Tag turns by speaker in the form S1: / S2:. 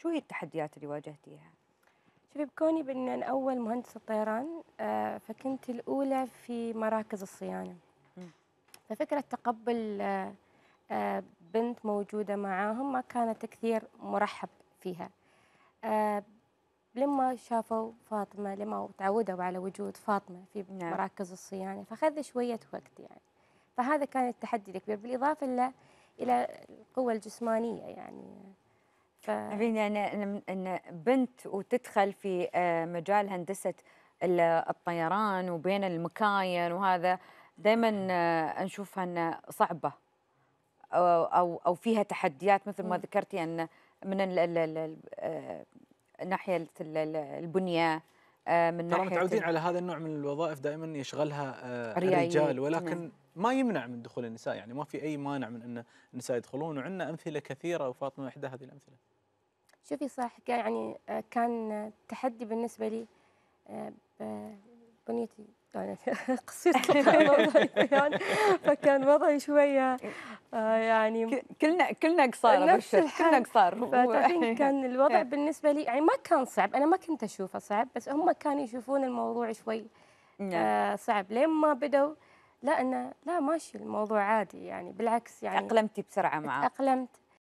S1: شو هي التحديات اللي واجهتيها؟
S2: شوفي بكوني بأن أول مهندسة طيران آه، فكنت الأولى في مراكز الصيانة ففكرة تقبل آه، آه، بنت موجودة معاهم ما كانت كثير مرحب فيها لما شافوا فاطمة لما تعودوا على وجود فاطمة في نعم. مراكز الصيانة فخذ شوية وقت يعني فهذا كان التحدي الكبير بالإضافة إلى القوة الجسمانية يعني ف... رينا
S1: يعني أنا أن بنت وتدخل في آه، مجال هندسة الطيران وبين المكاين وهذا دائما آه، نشوفها أن صعبة أو أو فيها تحديات مثل ما ذكرتي أن من ناحية البنية من ناحيه متعودين على هذا
S3: النوع من الوظائف دائما يشغلها آه، الرجال ولكن ما يمنع من دخول النساء يعني ما في اي مانع من ان النساء يدخلون وعندنا امثله كثيره وفاطمه احدى هذه الامثله
S2: شوفي صح يعني آه، كان تحدي بالنسبة لي آه، بنيتي يعني قصيت يعني، فكان وضعي شوية آه، يعني كلنا كلنا قصار نفس كلنا قصار كان الوضع إيه. بالنسبة لي يعني ما كان صعب أنا ما كنت أشوفه صعب بس هم كانوا يشوفون الموضوع شوي نعم. صعب لين ما بدوا لا أنا لا ماشي الموضوع عادي يعني بالعكس يعني أقلمتي بسرعة معه أقلمت